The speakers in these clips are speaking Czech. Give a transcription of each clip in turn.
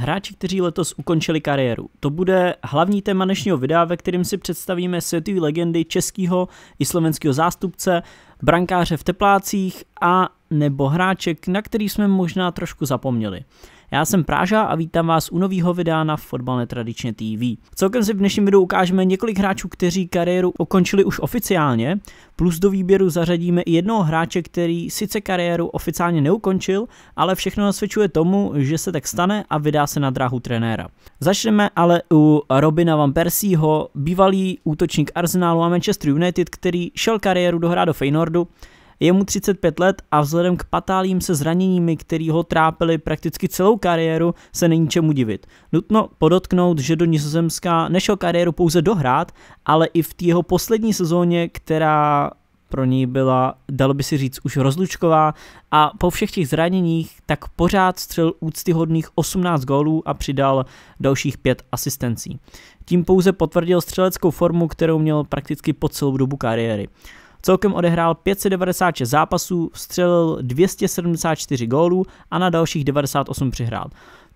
Hráči, kteří letos ukončili kariéru. To bude hlavní téma dnešního videa, ve kterém si představíme světové legendy českého i slovenského zástupce, brankáře v teplácích a nebo hráček, na který jsme možná trošku zapomněli. Já jsem Práža a vítám vás u nového videa na Fotbal Netradičně TV. Celkem si v dnešním videu ukážeme několik hráčů, kteří kariéru ukončili už oficiálně, plus do výběru zařadíme i jednoho hráče, který sice kariéru oficiálně neukončil, ale všechno nasvědčuje tomu, že se tak stane a vydá se na dráhu trenéra. Začneme ale u Robina Van Persieho, bývalý útočník Arsenalu a Manchester United, který šel kariéru dohrát do Feynordu, je mu 35 let a vzhledem k patálím se zraněními, který ho trápily prakticky celou kariéru, se není čemu divit. Nutno podotknout, že do Nizozemska nešel kariéru pouze dohrát, ale i v té jeho poslední sezóně, která pro něj byla, dalo by si říct, už rozlučková a po všech těch zraněních tak pořád střel úctyhodných 18 gólů a přidal dalších 5 asistencí. Tím pouze potvrdil střeleckou formu, kterou měl prakticky po celou dobu kariéry. Celkem odehrál 596 zápasů, vstřelil 274 gólů a na dalších 98 přihrál.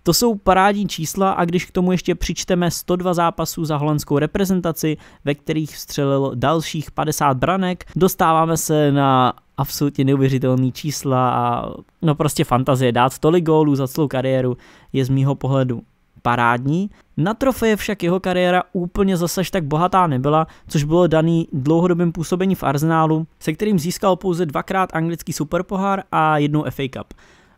To jsou parádní čísla a když k tomu ještě přičteme 102 zápasů za holandskou reprezentaci, ve kterých vstřelil dalších 50 branek, dostáváme se na absolutně neuvěřitelné čísla a no prostě fantazie dát tolik gólů za celou kariéru je z mýho pohledu parádní, na trofeje však jeho kariéra úplně zasaž tak bohatá nebyla, což bylo daný dlouhodobým působením v Arsenálu, se kterým získal pouze dvakrát anglický superpohár a jednou FA Cup.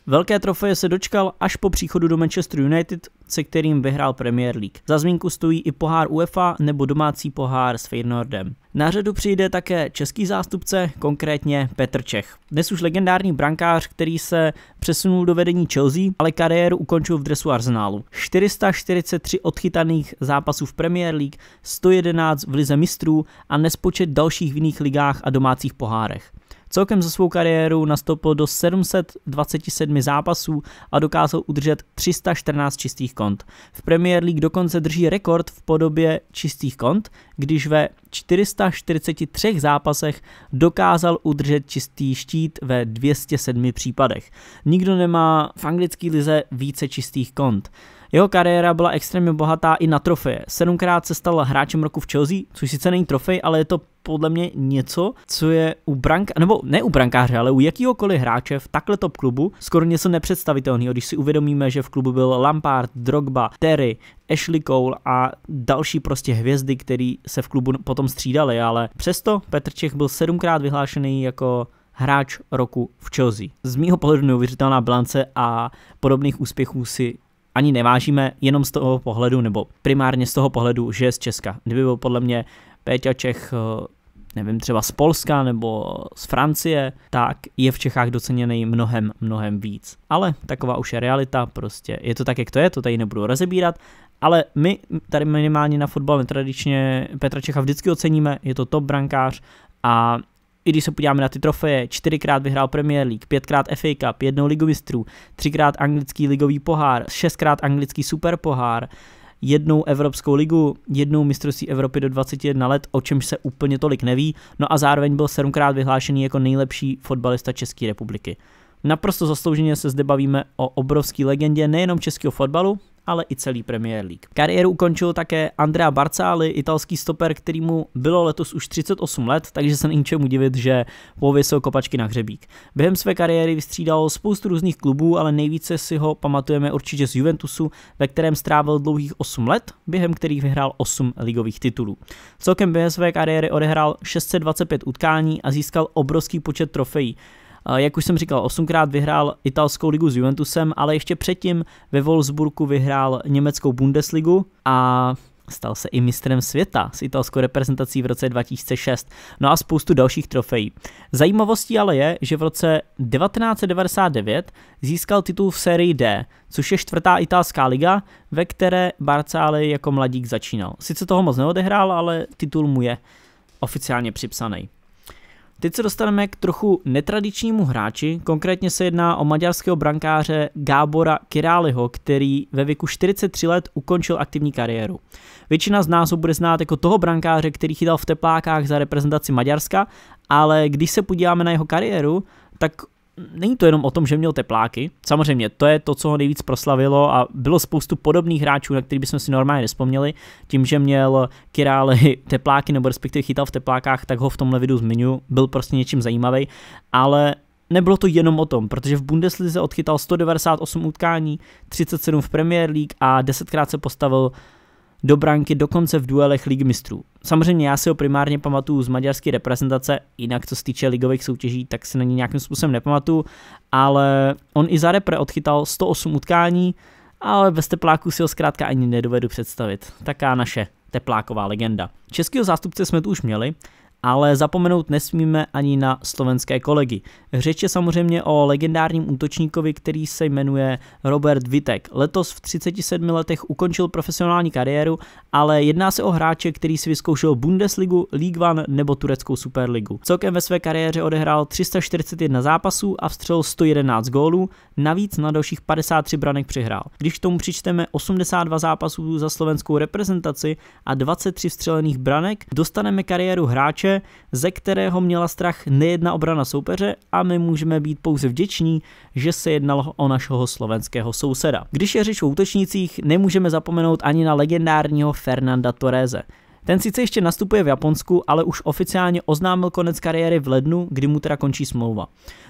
Velké trofeje se dočkal až po příchodu do Manchester United, se kterým vyhrál Premier League. Za zmínku stojí i pohár UEFA nebo domácí pohár s Feyenoordem. Na řadu přijde také český zástupce, konkrétně Petr Čech. Dnes už legendární brankář, který se přesunul do vedení Chelsea, ale kariéru ukončil v dresu Arsenalu. 443 odchytaných zápasů v Premier League, 111 v Lize mistrů a nespočet dalších v jiných ligách a domácích pohárech. Celkem za svou kariéru nastoupil do 727 zápasů a dokázal udržet 314 čistých kont. V Premier League dokonce drží rekord v podobě čistých kont, když ve 443 zápasech dokázal udržet čistý štít ve 207 případech. Nikdo nemá v anglické lize více čistých kont. Jeho kariéra byla extrémně bohatá i na trofeje. Sedmkrát se stal hráčem roku v Chelsea, což sice není trofej, ale je to podle mě něco, co je u brank, nebo ne u brankáře, ale u jakýhokoliv hráče v takhle top klubu skoro něco nepředstavitelného, když si uvědomíme, že v klubu byl Lampard, Drogba, Terry, Ashley Cole a další prostě hvězdy, který se v klubu potom střídali, ale přesto Petr Čech byl sedmkrát vyhlášený jako hráč roku v Chelsea. Z mýho pohledu neuvěřitelná bilance a podobných úspěchů si ani nevážíme jenom z toho pohledu, nebo primárně z toho pohledu, že je z Česka. Kdyby byl podle mě Péťa Čech, eh, nevím, třeba z Polska nebo z Francie, tak je v Čechách doceněný mnohem, mnohem víc. Ale taková už je realita, prostě je to tak, jak to je, to tady nebudu rozebírat, ale my tady minimálně na fotbal tradičně Petra Čecha vždycky oceníme, je to top brankář a i když se podíváme na ty trofeje, čtyřikrát vyhrál Premier League, pětkrát FA Cup, jednou ligu mistrů, třikrát anglický ligový pohár, šestkrát anglický superpohár, jednou Evropskou ligu, jednou mistrovství Evropy do 21 let, o čemž se úplně tolik neví, no a zároveň byl sedmkrát vyhlášený jako nejlepší fotbalista České republiky. Naprosto zaslouženě se zde bavíme o obrovské legendě nejenom českého fotbalu, ale i celý Premier League. Kariéru ukončil také Andrea Barcali, italský stoper, kterýmu bylo letos už 38 let, takže se není čemu divit, že pověsil kopačky na hřebík. Během své kariéry vystřídal spoustu různých klubů, ale nejvíce si ho pamatujeme určitě z Juventusu, ve kterém strávil dlouhých 8 let, během kterých vyhrál 8 ligových titulů. Celkem během své kariéry odehrál 625 utkání a získal obrovský počet trofejí. Eh, jak už jsem říkal, osmkrát vyhrál italskou ligu s Juventusem, ale ještě předtím ve Wolfsburgu vyhrál německou Bundesligu a stal se i mistrem světa s italskou reprezentací v roce 2006, no a spoustu dalších trofejí. Zajímavostí ale je, že v roce 1999 získal titul v sérii D, což je čtvrtá italská liga, ve které Barca ale jako mladík začínal. Sice toho moc neodehrál, ale titul mu je oficiálně připsaný. Teď se dostaneme k trochu netradičnímu hráči, konkrétně se jedná o maďarského brankáře Gábora Királiho, který ve věku 43 let ukončil aktivní kariéru. Většina z nás ho bude znát jako toho brankáře, který chytal v teplákách za reprezentaci Maďarska, ale když se podíváme na jeho kariéru, tak není to jenom o tom, že měl tepláky. Samozřejmě, to je to, co ho nejvíc proslavilo a bylo spoustu podobných hráčů, na který bychom si normálně nespomněli. Tím, že měl Király tepláky nebo respektive chytal v teplákách, tak ho v tomhle videu zmiňu. Byl prostě něčím zajímavý, ale nebylo to jenom o tom, protože v Bundeslize odchytal 198 utkání, 37 v Premier League a 10krát se postavil do branky dokonce v duelech Ligy mistrů. Samozřejmě já si ho primárně pamatuju z maďarské reprezentace, jinak co se týče ligových soutěží, tak se na ně nějakým způsobem nepamatuju, ale on i za repre odchytal 108 utkání, ale ve tepláku si ho zkrátka ani nedovedu představit. Taká naše tepláková legenda. Českého zástupce jsme tu už měli ale zapomenout nesmíme ani na slovenské kolegy. Řeč je samozřejmě o legendárním útočníkovi, který se jmenuje Robert Vitek. Letos v 37 letech ukončil profesionální kariéru, ale jedná se o hráče, který si vyzkoušel Bundesligu, League One nebo tureckou superligu. Celkem ve své kariéře odehrál 341 zápasů a vstřelil 111 gólů, navíc na dalších 53 branek přihrál. Když k tomu přičteme 82 zápasů za slovenskou reprezentaci a 23 vstřelených branek, dostaneme kariéru hráče, hráče, ze kterého měla strach nejedna obrana soupeře a my můžeme být pouze vděční, že se jednalo o našeho slovenského souseda. Když je řeč o útočnících, nemůžeme zapomenout ani na legendárního Fernanda Torreze. Ten sice ještě nastupuje v Japonsku, ale už oficiálně oznámil konec kariéry v lednu, kdy mu teda končí smlouva.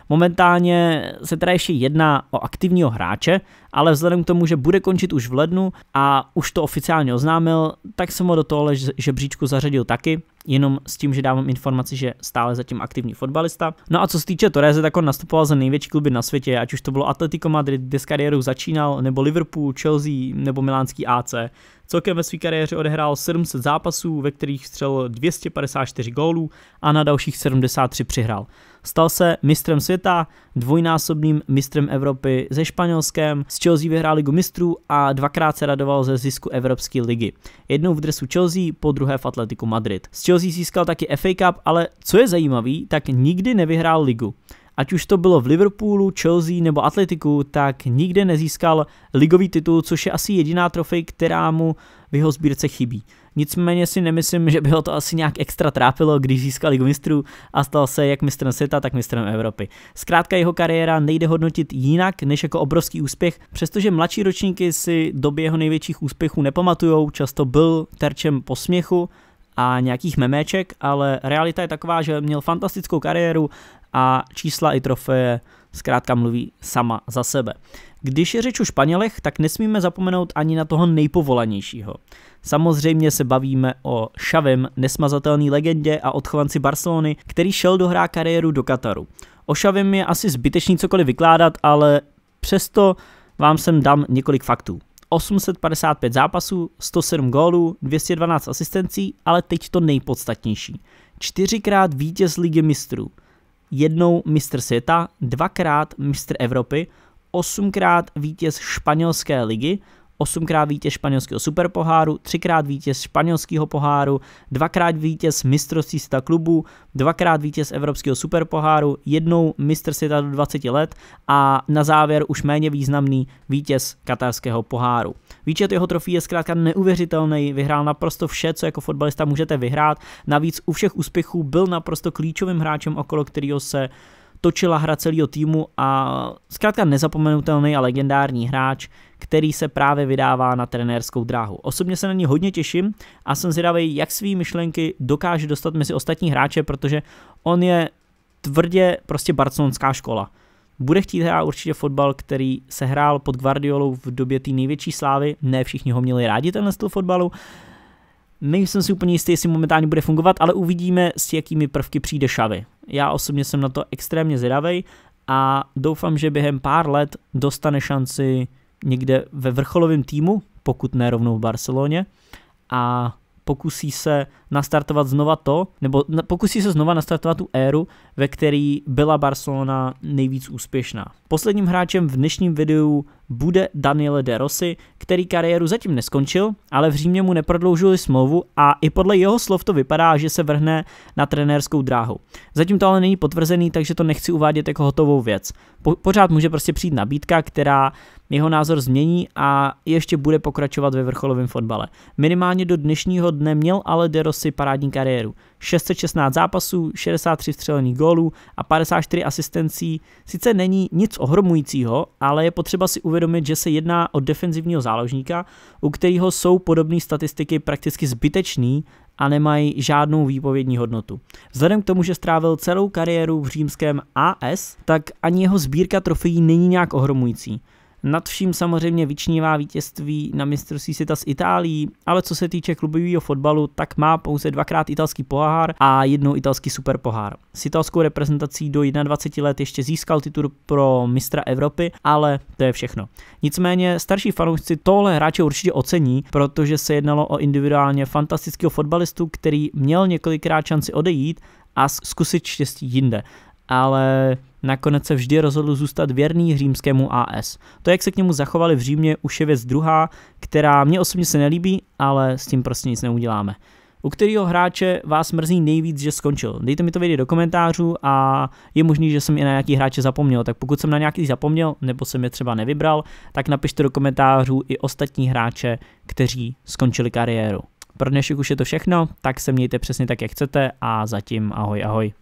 Momentálně se teda ještě jedná o aktivního hráče, ale vzhledem k tomu, že bude končit už v lednu a už to oficiálně oznámil, tak jsem ho do toho žebříčku zařadil taky jenom s tím, že dávám informaci, že stále zatím aktivní fotbalista. No a co se týče Toreze, tak on nastupoval za největší kluby na světě, ať už to bylo Atletico Madrid, kde s kariérou začínal, nebo Liverpool, Chelsea, nebo milánský AC. Celkem ve své kariéře odehrál 700 zápasů, ve kterých střelil 254 gólů a na dalších 73 přihrál. Stal se mistrem světa, dvojnásobným mistrem Evropy ze Španělskem, s Chelsea vyhrál ligu mistrů a dvakrát se radoval ze zisku Evropské ligy. Jednou v dresu Chelsea, po druhé v Atletiku Madrid. S Chelsea získal taky FA Cup, ale co je zajímavý, tak nikdy nevyhrál ligu. Ať už to bylo v Liverpoolu, Chelsea nebo Atletiku, tak nikde nezískal ligový titul, což je asi jediná trofej, která mu v jeho sbírce chybí. Nicméně si nemyslím, že by ho to asi nějak extra trápilo, když získal ligu mistrů a stal se jak mistrem světa, tak mistrem Evropy. Zkrátka jeho kariéra nejde hodnotit jinak než jako obrovský úspěch, přestože mladší ročníky si době jeho největších úspěchů nepamatujou, často byl terčem posměchu, a nějakých meméček, ale realita je taková, že měl fantastickou kariéru, a čísla i trofeje zkrátka mluví sama za sebe. Když je řeč o Španělech, tak nesmíme zapomenout ani na toho nejpovolanějšího. Samozřejmě se bavíme o Šavem, nesmazatelný legendě a odchovanci Barcelony, který šel do hrá kariéru do Kataru. O Šavem je asi zbytečný cokoliv vykládat, ale přesto vám sem dám několik faktů. 855 zápasů, 107 gólů, 212 asistencí, ale teď to nejpodstatnější. Čtyřikrát vítěz Ligy mistrů – jednou mistr světa, dvakrát mistr Evropy, osmkrát vítěz španělské ligy, osmkrát vítěz španělského superpoháru, třikrát vítěz španělského poháru, dvakrát vítěz mistrovství světa klubu, dvakrát vítěz evropského superpoháru, jednou mistr světa do 20 let a na závěr už méně významný vítěz katarského poháru. Výčet jeho trofí je zkrátka neuvěřitelný, vyhrál naprosto vše, co jako fotbalista můžete vyhrát, navíc u všech úspěchů byl naprosto klíčovým hráčem, okolo kterého se točila hra celého týmu a zkrátka nezapomenutelný a legendární hráč, který se právě vydává na trenérskou dráhu. Osobně se na ní hodně těším a jsem zvědavý, jak své myšlenky dokáže dostat mezi ostatní hráče, protože on je tvrdě prostě barcelonská škola. Bude chtít hrát určitě fotbal, který se hrál pod Guardiolou v době té největší slávy. Ne všichni ho měli rádi, tenhle styl fotbalu, Nejsem si úplně jistý, jestli momentálně bude fungovat, ale uvidíme, s jakými prvky přijde Šavy. Já osobně jsem na to extrémně zvědavej a doufám, že během pár let dostane šanci někde ve vrcholovém týmu, pokud ne rovnou v Barceloně, a pokusí se nastartovat znova to, nebo pokusí se znova nastartovat tu éru, ve který byla Barcelona nejvíc úspěšná. Posledním hráčem v dnešním videu bude Daniele De Rossi, který kariéru zatím neskončil, ale v Římě mu neprodloužili smlouvu a i podle jeho slov to vypadá, že se vrhne na trenérskou dráhu. Zatím to ale není potvrzený, takže to nechci uvádět jako hotovou věc. Po, pořád může prostě přijít nabídka, která jeho názor změní a ještě bude pokračovat ve vrcholovém fotbale. Minimálně do dnešního dne měl ale De Rossi parádní kariéru. 616 zápasů, 63 vstřelených gólů a 54 asistencí sice není nic ohromujícího, ale je potřeba si uvědomit, že se jedná o defenzivního záložníka, u kterého jsou podobné statistiky prakticky zbytečný a nemají žádnou výpovědní hodnotu. Vzhledem k tomu, že strávil celou kariéru v římském AS, tak ani jeho sbírka trofejí není nějak ohromující. Nad vším samozřejmě vyčnívá vítězství na mistrovství světa s Itálií, ale co se týče klubového fotbalu, tak má pouze dvakrát italský pohár a jednou italský superpohár. S italskou reprezentací do 21 let ještě získal titul pro mistra Evropy, ale to je všechno. Nicméně starší fanoušci tohle hráče určitě ocení, protože se jednalo o individuálně fantastického fotbalistu, který měl několikrát šanci odejít a zkusit štěstí jinde ale nakonec se vždy rozhodl zůstat věrný římskému AS. To, jak se k němu zachovali v Římě, už je věc druhá, která mě osobně se nelíbí, ale s tím prostě nic neuděláme. U kterého hráče vás mrzí nejvíc, že skončil? Dejte mi to vědět do komentářů a je možný, že jsem i na nějaký hráče zapomněl. Tak pokud jsem na nějaký zapomněl, nebo jsem je třeba nevybral, tak napište do komentářů i ostatní hráče, kteří skončili kariéru. Pro dnešek už je to všechno, tak se mějte přesně tak, jak chcete a zatím ahoj ahoj.